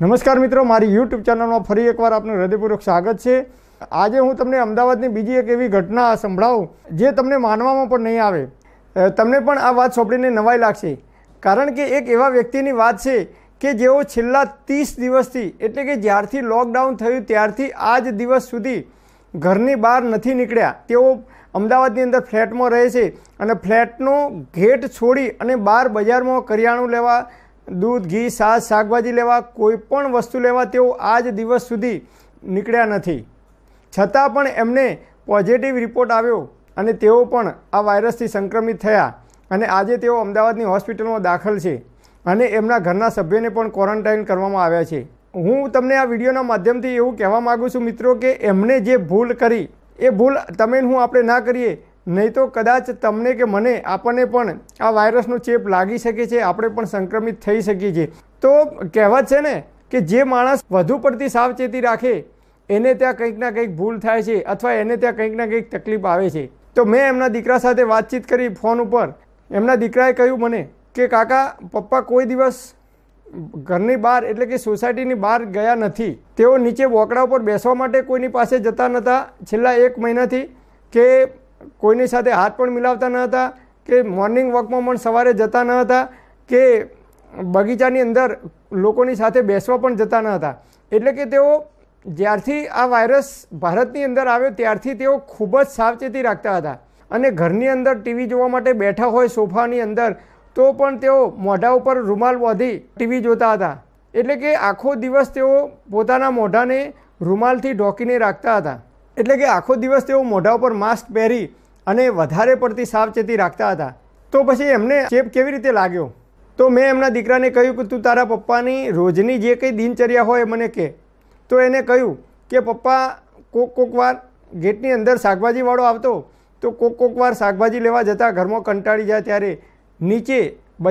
નમસ્કાર મિત્રો મારી યુટ્યુબ ચેનલમાં ફરી એકવાર આપનું હૃદયપૂર્વક સ્વાગત છે આજે હું તમને અમદાવાદની બીજી એક એવી ઘટના સંભળાવું જે તમને માનવામાં પણ નહીં આવે તમને પણ આ વાત સોંપડીને નવાઈ લાગશે કારણ કે એક એવા વ્યક્તિની વાત છે કે જેઓ છેલ્લા ત્રીસ દિવસથી એટલે કે જ્યારથી લોકડાઉન થયું ત્યારથી આજ દિવસ સુધી ઘરની બહાર નથી નીકળ્યા તેઓ અમદાવાદની અંદર ફ્લેટમાં રહે છે અને ફ્લેટનો ઘેટ છોડી અને બહાર બજારમાં કરિયાણું લેવા દૂધ ઘી છાશ શાકભાજી લેવા કોઈપણ વસ્તુ લેવા તેઓ આજ દિવસ સુધી નીકળ્યા નથી છતાં પણ એમને પોઝિટિવ રિપોર્ટ આવ્યો અને તેઓ પણ આ વાયરસથી સંક્રમિત થયા અને આજે તેઓ અમદાવાદની હોસ્પિટલમાં દાખલ છે અને એમના ઘરના સભ્યોને પણ ક્વોરન્ટાઇન કરવામાં આવ્યા છે હું તમને આ વિડીયોના માધ્યમથી એવું કહેવા માગું છું મિત્રો કે એમણે જે ભૂલ કરી એ ભૂલ તમે હું આપણે ના કરીએ નહીં તો કદાચ તમને કે મને આપણને પણ આ વાયરસનો ચેપ લાગી શકે છે આપણે પણ સંક્રમિત થઈ શકીએ છીએ તો કહેવત છે ને કે જે માણસ વધુ પડતી સાવચેતી રાખે એને ત્યાં કંઈક ના કંઈક ભૂલ થાય છે અથવા એને ત્યાં કંઈક ના કંઈક તકલીફ આવે છે તો મેં એમના દીકરા સાથે વાતચીત કરી ફોન ઉપર એમના દીકરાએ કહ્યું મને કે કાકા પપ્પા કોઈ દિવસ ઘરની બહાર એટલે કે સોસાયટીની બહાર ગયા નથી તેઓ નીચે વોકડા ઉપર બેસવા માટે કોઈની પાસે જતા નહોતા છેલ્લા એક મહિનાથી કે કોઈની સાથે હાથ પણ મિલાવતા ન હતા કે મોર્નિંગ વોકમાં પણ સવારે જતા ન હતા કે બગીચાની અંદર લોકોની સાથે બેસવા પણ જતા ન હતા એટલે કે તેઓ જ્યારથી આ વાયરસ ભારતની અંદર આવ્યો ત્યારથી તેઓ ખૂબ જ સાવચેતી રાખતા હતા અને ઘરની અંદર ટીવી જોવા માટે બેઠા હોય સોફાની અંદર તો પણ તેઓ મોઢા ઉપર રૂમાલ બાંધી ટીવી જોતા હતા એટલે કે આખો દિવસ તેઓ પોતાના મોઢાને રૂમાલથી ઢોકીને રાખતા હતા એટલે કે આખો દિવસ તેઓ મોઢા ઉપર માસ્ક પહેરી અને વધારે પડતી સાવચેતી રાખતા હતા તો પછી એમને ચેપ કેવી રીતે લાગ્યો તો મેં એમના દીકરાને કહ્યું કે તું તારા પપ્પાની રોજની જે કંઈ દિનચર્યા હોય મને કહે તો એને કહ્યું કે પપ્પા કોક કોક વાર ગેટની અંદર શાકભાજીવાળો આવતો તો કોક કોક વાર શાકભાજી લેવા જતાં ઘરમાં કંટાળી જાય ત્યારે નીચે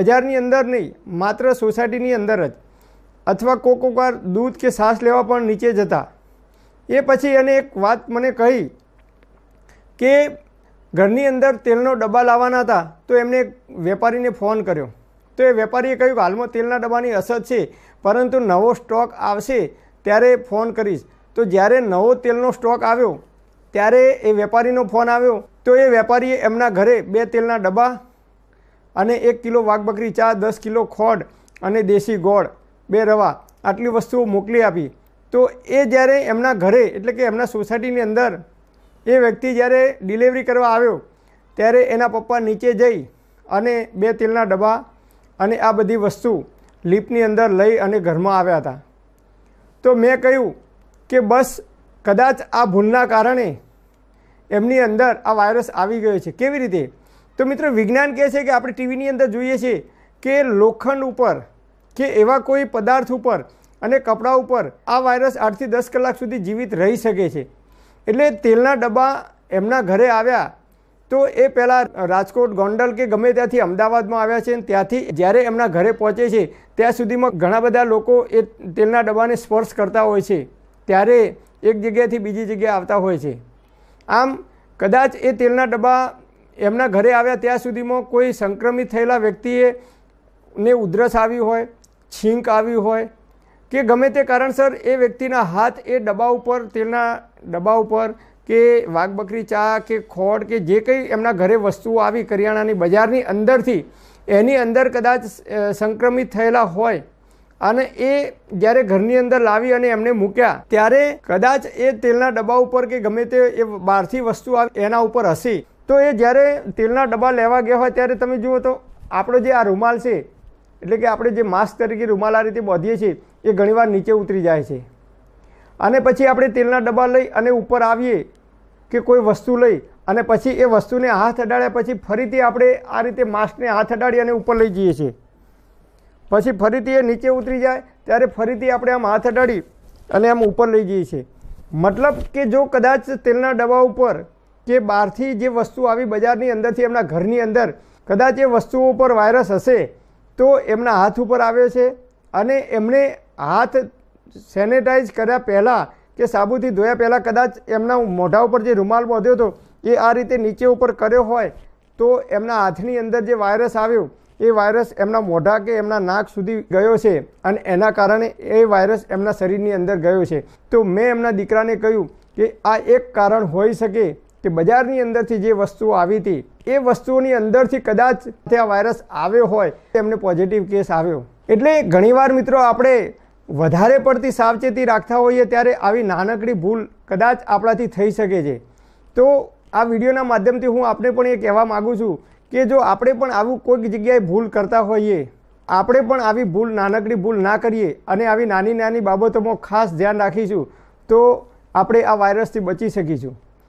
બજારની અંદર નહીં માત્ર સોસાયટીની અંદર જ અથવા કોક કોક વાર દૂધ કે છાશ લેવા પણ નીચે જતા એ પછી એને એક વાત મને કહી કે ઘરની અંદર તેલનો ડબ્બા લાવવાના હતા તો એમને વેપારીને ફોન કર્યો તો એ વેપારીએ કહ્યું કે હાલમાં તેલના ડબ્બાની અસર છે પરંતુ નવો સ્ટોક આવશે ત્યારે ફોન કરીશ તો જ્યારે નવો તેલનો સ્ટોક આવ્યો ત્યારે એ વેપારીનો ફોન આવ્યો તો એ વેપારીએ એમના ઘરે બે તેલના ડબ્બા અને એક કિલો વાઘબકરી ચા દસ કિલો ખોડ અને દેશી ગોળ બે રવા આટલી વસ્તુઓ મોકલી આપી તો એ જ્યારે એમના ઘરે એટલે કે એમના સોસાયટીની અંદર એ વ્યક્તિ જ્યારે ડિલિવરી કરવા આવ્યો ત્યારે એના પપ્પા નીચે જઈ અને બે તેલના ડબ્બા અને આ બધી વસ્તુ લિફ્ટની અંદર લઈ અને ઘરમાં આવ્યા હતા તો મેં કહ્યું કે બસ કદાચ આ ભૂલના કારણે એમની અંદર આ વાયરસ આવી ગયો છે કેવી રીતે તો મિત્રો વિજ્ઞાન કહે છે કે આપણે ટીવીની અંદર જોઈએ છીએ કે લોખંડ ઉપર કે એવા કોઈ પદાર્થ ઉપર અને કપડાં ઉપર આ વાયરસ આઠથી દસ કલાક સુધી જીવિત રહી શકે છે એટલે તેલના ડબ્બા એમના ઘરે આવ્યા તો એ પહેલાં રાજકોટ ગોંડલ કે ગમે ત્યાંથી અમદાવાદમાં આવ્યા છે અને ત્યાંથી જ્યારે એમના ઘરે પહોંચે છે ત્યાં સુધીમાં ઘણા બધા લોકો એ તેલના ડબ્બાને સ્પર્શ કરતા હોય છે ત્યારે એક જગ્યાએથી બીજી જગ્યાએ આવતા હોય છે આમ કદાચ એ તેલના ડબ્બા એમના ઘરે આવ્યા ત્યાં સુધીમાં કોઈ સંક્રમિત થયેલા વ્યક્તિએ ને ઉધરસ આવી હોય છીંક આવી હોય કે ગમે તે કારણસર એ વ્યક્તિના હાથ એ ડબ્બા ઉપર તેલના ડબ્બા ઉપર કે વાઘબકરી ચા કે ખોડ કે જે કંઈ એમના ઘરે વસ્તુઓ આવી કરિયાણાની બજારની અંદરથી એની અંદર કદાચ સંક્રમિત થયેલા હોય અને એ જ્યારે ઘરની અંદર લાવી અને એમને મૂક્યા ત્યારે કદાચ એ તેલના ડબ્બા ઉપર કે ગમે તે એ બહારથી વસ્તુ આવે એના ઉપર હશે તો એ જ્યારે તેલના ડબ્બા લેવા ગયા હોય ત્યારે તમે જુઓ તો આપણો જે આ રૂમાલ છે એટલે કે આપણે જે માસ્ક તરીકે રૂમાલ આ રીતે બાંધીએ છીએ એ ઘણીવાર નીચે ઉતરી જાય છે અને પછી આપણે તેલના ડબ્બા લઈ અને ઉપર આવીએ કે કોઈ વસ્તુ લઈ અને પછી એ વસ્તુને હાથ અડાડ્યા પછી ફરીથી આપણે આ રીતે માસ્કને હાથ અડાડી અને ઉપર લઈ જઈએ છીએ પછી ફરીથી એ નીચે ઉતરી જાય ત્યારે ફરીથી આપણે આમ હાથ અડાડી અને આમ ઉપર લઈ જઈએ છીએ મતલબ કે જો કદાચ તેલના ડબ્બા ઉપર કે બહારથી જે વસ્તુ આવી બજારની અંદરથી એમના ઘરની અંદર કદાચ એ વસ્તુઓ ઉપર વાયરસ હશે તો એમના હાથ ઉપર આવ્યો છે અને એમણે હાથ સેનેટાઈઝ કર્યા પહેલાં કે સાબુથી ધોયા પહેલાં કદાચ એમના મોઢા ઉપર જે રૂમાલ બાંધ્યો હતો એ આ રીતે નીચે ઉપર કર્યો હોય તો એમના હાથની અંદર જે વાયરસ આવ્યો એ વાયરસ એમના મોઢા કે એમના નાક સુધી ગયો છે અને એના કારણે એ વાયરસ એમના શરીરની અંદર ગયો છે તો મેં એમના દીકરાને કહ્યું કે આ એક કારણ હોઈ શકે કે બજારની અંદરથી જે વસ્તુઓ આવી હતી એ વસ્તુઓની અંદરથી કદાચ તે આ વાયરસ આવ્યો હોય તેમને પોઝિટિવ કેસ આવ્યો એટલે ઘણીવાર મિત્રો આપણે વધારે પડતી સાવચેતી રાખતા હોઈએ ત્યારે આવી નાનકડી ભૂલ કદાચ આપણાથી થઈ શકે છે તો આ વિડીયોના માધ્યમથી હું આપને પણ એ કહેવા માગું છું કે જો આપણે પણ આવું કોઈક જગ્યાએ ભૂલ કરતા હોઈએ આપણે પણ આવી ભૂલ નાનકડી ભૂલ ના કરીએ અને આવી નાની નાની બાબતોમાં ખાસ ધ્યાન રાખીશું તો આપણે આ વાયરસથી બચી શકીશું